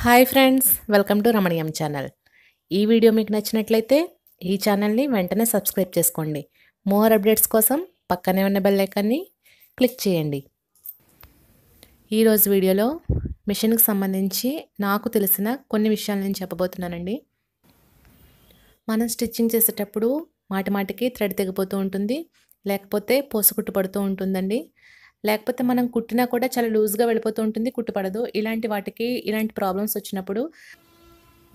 hi friends welcome to Ramaniyam channel ఈ video మీకు నచ్చినట్లయితే ఈ ఛానల్ని వెంటనే సబ్స్క్రైబ్ చేసుకోండి మోర్ అప్డేట్స్ కోసం పక్కనే ఉన్న బెల్ ఐకాన్ని క్లిక్ చేయండి ఈరోజు వీడియోలో మిషన్కి సంబంధించి నాకు తెలిసిన కొన్ని విషయాలు నేను చెప్పబోతున్నానండి మనం స్టిచ్చింగ్ చేసేటప్పుడు మాటి మాటికి థ్రెడ్ తెగిపోతూ ఉంటుంది లేకపోతే పోసుకుట్టు పడుతూ ఉంటుందండి లేకపోతే మనం కుట్టినా కూడా చాలా లూజ్గా వెళ్ళిపోతూ ఉంటుంది కుట్టుపడదు ఇలాంటి వాటికి ఇలాంటి ప్రాబ్లమ్స్ వచ్చినప్పుడు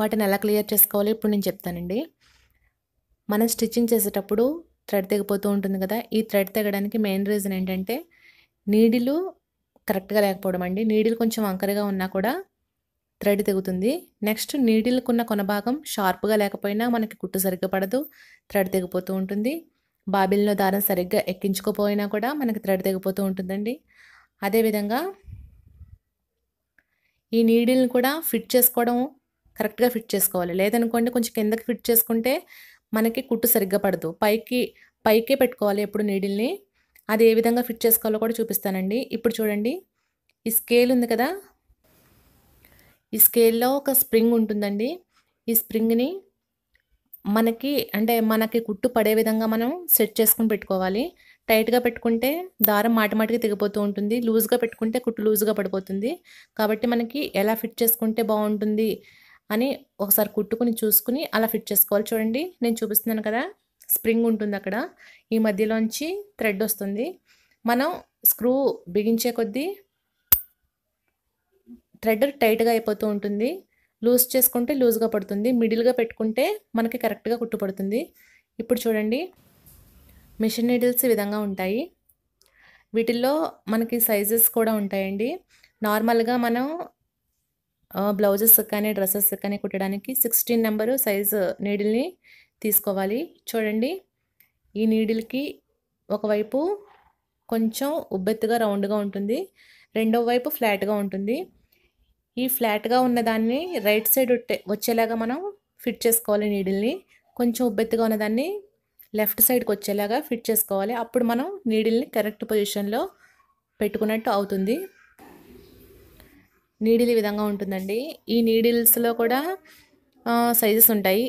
వాటిని ఎలా క్లియర్ చేసుకోవాలి ఇప్పుడు నేను చెప్తానండి మనం స్టిచ్చింగ్ చేసేటప్పుడు థ్రెడ్ తెగిపోతూ ఉంటుంది కదా ఈ థ్రెడ్ తెగడానికి మెయిన్ రీజన్ ఏంటంటే నీడిలు కరెక్ట్గా లేకపోవడం అండి నీడిలు కొంచెం వంకరగా ఉన్నా కూడా థ్రెడ్ తెగుతుంది నెక్స్ట్ నీడిల్కున్న కొన భాగం షార్ప్గా లేకపోయినా మనకి కుట్టు సరిగ్గా పడదు థ్రెడ్ తెగిపోతూ ఉంటుంది బాబిల్లో దారం సరిగ్గా ఎక్కించుకోపోయినా కూడా మనకి థ్రెడ్ తెగిపోతూ ఉంటుందండి అదేవిధంగా ఈ నీడిల్ని కూడా ఫిట్ చేసుకోవడం కరెక్ట్గా ఫిట్ చేసుకోవాలి లేదనుకోండి కొంచెం కిందకి ఫిట్ చేసుకుంటే మనకి కుట్టు సరిగ్గా పడదు పైకి పైకే పెట్టుకోవాలి ఎప్పుడు నీడిల్ని అది ఏ విధంగా ఫిట్ చేసుకోవాలో కూడా చూపిస్తానండి ఇప్పుడు చూడండి ఈ స్కేల్ ఉంది కదా ఈ స్కేల్లో ఒక స్ప్రింగ్ ఉంటుందండి ఈ స్ప్రింగ్ని మనకి అంటే మనకి కుట్టు పడే విధంగా మనం సెట్ చేసుకుని పెట్టుకోవాలి టైట్గా పెట్టుకుంటే దారం మాటిమాటికి తెగిపోతూ ఉంటుంది లూజ్గా పెట్టుకుంటే కుట్టు లూజ్గా పడిపోతుంది కాబట్టి మనకి ఎలా ఫిట్ చేసుకుంటే బాగుంటుంది అని ఒకసారి కుట్టుకుని చూసుకుని అలా ఫిట్ చేసుకోవాలి చూడండి నేను చూపిస్తున్నాను కదా స్ప్రింగ్ ఉంటుంది అక్కడ ఈ మధ్యలోంచి థ్రెడ్ వస్తుంది మనం స్క్రూ బిగించే కొద్దీ థ్రెడ్ టైట్గా అయిపోతూ ఉంటుంది లూజ్ చేసుకుంటే లూజ్గా పడుతుంది మిడిల్గా పెట్టుకుంటే మనకి కరెక్ట్గా కుట్టుపడుతుంది ఇప్పుడు చూడండి మిషన్ నీడిల్స్ ఈ విధంగా ఉంటాయి వీటిల్లో మనకి సైజెస్ కూడా ఉంటాయండి నార్మల్గా మనం బ్లౌజెస్ కానీ డ్రెస్సెస్ కానీ కుట్టడానికి సిక్స్టీన్ నెంబరు సైజు నీడిల్ని తీసుకోవాలి చూడండి ఈ నీడిల్కి ఒకవైపు కొంచెం ఉబ్బెత్తుగా రౌండ్గా ఉంటుంది రెండవ వైపు ఫ్లాట్గా ఉంటుంది ఈ ఫ్లాట్గా ఉన్న దాన్ని రైట్ సైడ్ వచ్చేలాగా మనం ఫిట్ చేసుకోవాలి నీడిల్ని కొంచెం ఉబ్బెత్తుగా ఉన్న దాన్ని లెఫ్ట్ సైడ్కి వచ్చేలాగా ఫిట్ చేసుకోవాలి అప్పుడు మనం నీడిల్ని కరెక్ట్ పొజిషన్లో పెట్టుకున్నట్టు అవుతుంది నీడిల్ ఈ విధంగా ఉంటుందండి ఈ నీడిల్స్లో కూడా సైజెస్ ఉంటాయి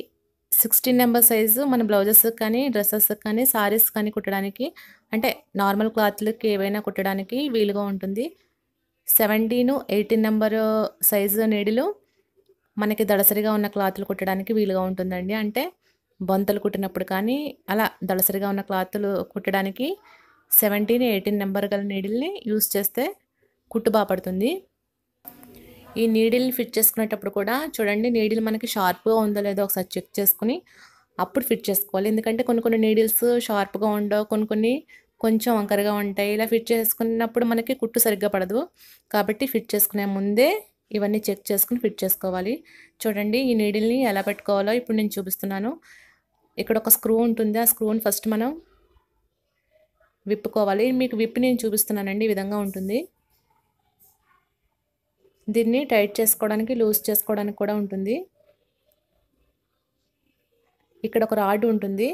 సిక్స్టీన్ నెంబర్ సైజు మన బ్లౌజెస్ కానీ డ్రెస్సెస్ కానీ సారీస్ కానీ కుట్టడానికి అంటే నార్మల్ క్లాత్లకి ఏవైనా కుట్టడానికి వీలుగా ఉంటుంది సెవెంటీను ఎయిటీన్ నెంబర్ సైజు నీడిలు మనకి దడసరిగా ఉన్న క్లాతులు కుట్టడానికి వీలుగా ఉంటుందండి అంటే బొంతలు కుట్టినప్పుడు కానీ అలా దళసరిగా ఉన్న క్లాతులు కుట్టడానికి సెవెంటీన్ ఎయిటీన్ నెంబర్ గల నీడిల్ని యూస్ చేస్తే కుట్టు బాగుపడుతుంది ఈ నీడిల్ని ఫిట్ చేసుకునేటప్పుడు కూడా చూడండి నీడిల్ మనకి షార్ప్గా ఉందో లేదో ఒకసారి చెక్ చేసుకుని అప్పుడు ఫిట్ చేసుకోవాలి ఎందుకంటే కొన్ని కొన్ని నీడిల్స్ షార్ప్గా ఉండవు కొన్ని కొన్ని కొంచెం వంకరగా ఉంటాయి ఇలా ఫిట్ చేసుకున్నప్పుడు మనకి కుట్టు సరిగ్గా పడదు కాబట్టి ఫిట్ చేసుకునే ముందే ఇవన్నీ చెక్ చేసుకుని ఫిట్ చేసుకోవాలి చూడండి ఈ నీడిల్ని ఎలా పెట్టుకోవాలో ఇప్పుడు నేను చూపిస్తున్నాను ఇక్కడ ఒక స్క్రూ ఉంటుంది ఆ స్క్రూని ఫస్ట్ మనం విప్పుకోవాలి మీకు విప్పి నేను చూపిస్తున్నానండి ఈ విధంగా ఉంటుంది దీన్ని టైట్ చేసుకోవడానికి లూజ్ చేసుకోవడానికి కూడా ఉంటుంది ఇక్కడ ఒక రాడ్ ఉంటుంది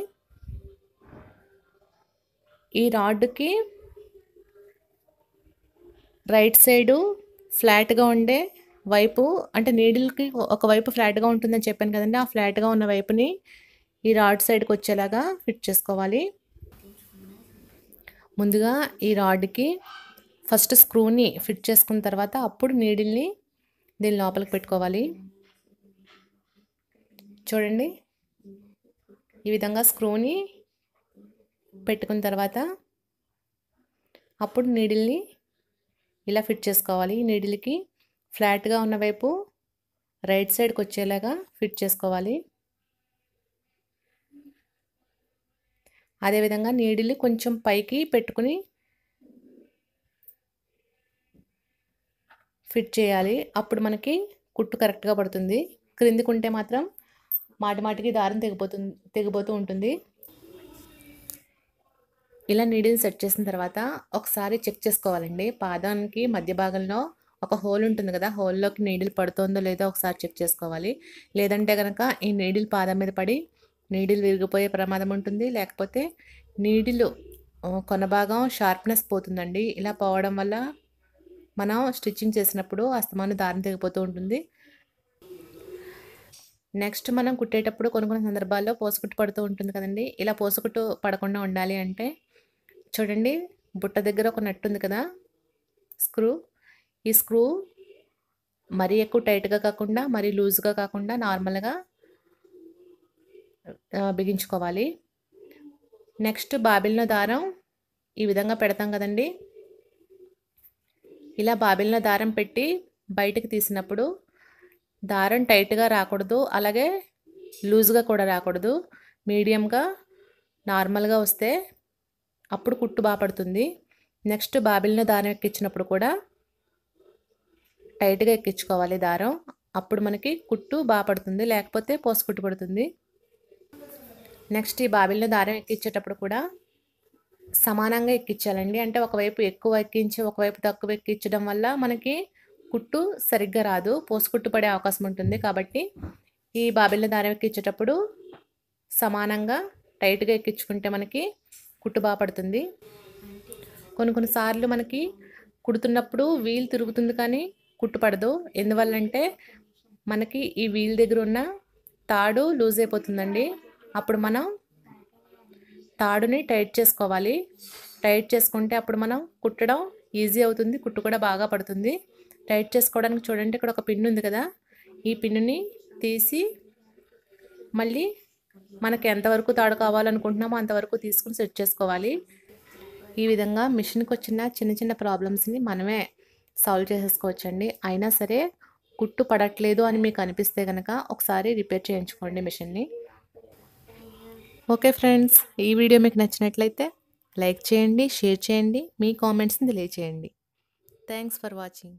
ఈ రాడ్కి రైట్ సైడు ఫ్లాట్గా ఉండే వైపు అంటే నీడిల్కి ఒకవైపు ఫ్లాట్గా ఉంటుందని చెప్పాను కదండి ఆ ఫ్లాట్గా ఉన్న వైపుని ఈ రాడ్ సైడ్కి వచ్చేలాగా ఫిట్ చేసుకోవాలి ముందుగా ఈ రాడ్కి ఫస్ట్ స్క్రూని ఫిట్ చేసుకున్న తర్వాత అప్పుడు నీడిల్ని దీని లోపలికి పెట్టుకోవాలి చూడండి ఈ విధంగా స్క్రూని పెట్టుకున్న తర్వాత అప్పుడు నీడిల్ని ఇలా ఫిట్ చేసుకోవాలి ఈ నీడిల్కి ఫ్లాట్గా ఉన్న వైపు రైట్ సైడ్కి వచ్చేలాగా ఫిట్ చేసుకోవాలి అదేవిధంగా నీడిల్ని కొంచెం పైకి పెట్టుకుని ఫిట్ చేయాలి అప్పుడు మనకి కుట్టు కరెక్ట్గా పడుతుంది క్రిందికుంటే మాత్రం మాటి మాటికి దారం తెగిపోతుంది తెగిపోతూ ఉంటుంది ఇలా నీడిల్ని సెట్ చేసిన తర్వాత ఒకసారి చెక్ చేసుకోవాలండి పాదానికి మధ్య భాగంలో ఒక హోల్ ఉంటుంది కదా హోల్లోకి నీడిల్ పడుతుందో లేదో ఒకసారి చెక్ చేసుకోవాలి లేదంటే కనుక ఈ నీడిల్ పాదం మీద పడి నీడిల్ విరిగిపోయే ప్రమాదం ఉంటుంది లేకపోతే నీడిల్ కొన భాగం షార్ప్నెస్ పోతుందండి ఇలా పోవడం వల్ల మనం స్టిచ్చింగ్ చేసినప్పుడు అస్తమానం దారిని తెగిపోతూ ఉంటుంది నెక్స్ట్ మనం కుట్టేటప్పుడు కొన్ని కొన్ని సందర్భాల్లో పోసుకుట్టు పడుతూ ఉంటుంది కదండి ఇలా పోసుకుట్టు పడకుండా ఉండాలి అంటే చూడండి బుట్ట దగ్గర ఒక నట్టు ఉంది కదా స్క్రూ ఈ స్క్రూ మరీ ఎక్కువ టైట్గా కాకుండా మరీ లూజ్గా కాకుండా నార్మల్గా బిగించుకోవాలి నెక్స్ట్ బాబిల్న దారం ఈ విధంగా పెడతాం కదండి ఇలా బాబిల్న దారం పెట్టి బయటకు తీసినప్పుడు దారం టైట్గా రాకూడదు అలాగే లూజ్గా కూడా రాకూడదు మీడియంగా నార్మల్గా వస్తే అప్పుడు కుట్టు బాపడుతుంది నెక్స్ట్ బాబిల్ని దారం ఎక్కించినప్పుడు కూడా టైట్గా ఎక్కించుకోవాలి దారం అప్పుడు మనకి కుట్టు బాపడుతుంది లేకపోతే పోసుకుట్టు పడుతుంది నెక్స్ట్ ఈ బాబిల్ని దారం ఎక్కించేటప్పుడు కూడా సమానంగా ఎక్కించాలండి అంటే ఒకవైపు ఎక్కువ ఎక్కించి ఒకవైపు తక్కువ ఎక్కించడం వల్ల మనకి కుట్టు సరిగ్గా రాదు పోసుకుట్టు పడే అవకాశం ఉంటుంది కాబట్టి ఈ బాబిల్ని దారం ఎక్కించేటప్పుడు సమానంగా టైట్గా ఎక్కించుకుంటే మనకి కుట్టు బాగుపడుతుంది కొన్ని కొన్నిసార్లు మనకి కుడుతున్నప్పుడు వీల్ తిరుగుతుంది కానీ కుట్టుపడదు ఎందువల్లంటే మనకి ఈ వీల్ దగ్గర ఉన్న తాడు లూజ్ అయిపోతుందండి అప్పుడు మనం తాడుని టైట్ చేసుకోవాలి టైట్ చేసుకుంటే అప్పుడు మనం కుట్టడం ఈజీ అవుతుంది కుట్టు కూడా బాగా పడుతుంది టైట్ చేసుకోవడానికి చూడండి ఇక్కడ ఒక పిన్ ఉంది కదా ఈ పిన్నుని తీసి మళ్ళీ మనకి ఎంతవరకు తాడు కావాలనుకుంటున్నామో అంతవరకు తీసుకుని సెట్ చేసుకోవాలి ఈ విధంగా మిషన్కి వచ్చిన చిన్న చిన్న ప్రాబ్లమ్స్ని మనమే సాల్వ్ చేసేసుకోవచ్చండి అయినా సరే కుట్టు పడట్లేదు అని మీకు అనిపిస్తే కనుక ఒకసారి రిపేర్ చేయించుకోండి మిషన్ని ఓకే ఫ్రెండ్స్ ఈ వీడియో మీకు నచ్చినట్లయితే లైక్ చేయండి షేర్ చేయండి మీ కామెంట్స్ని తెలియచేయండి థ్యాంక్స్ ఫర్ వాచింగ్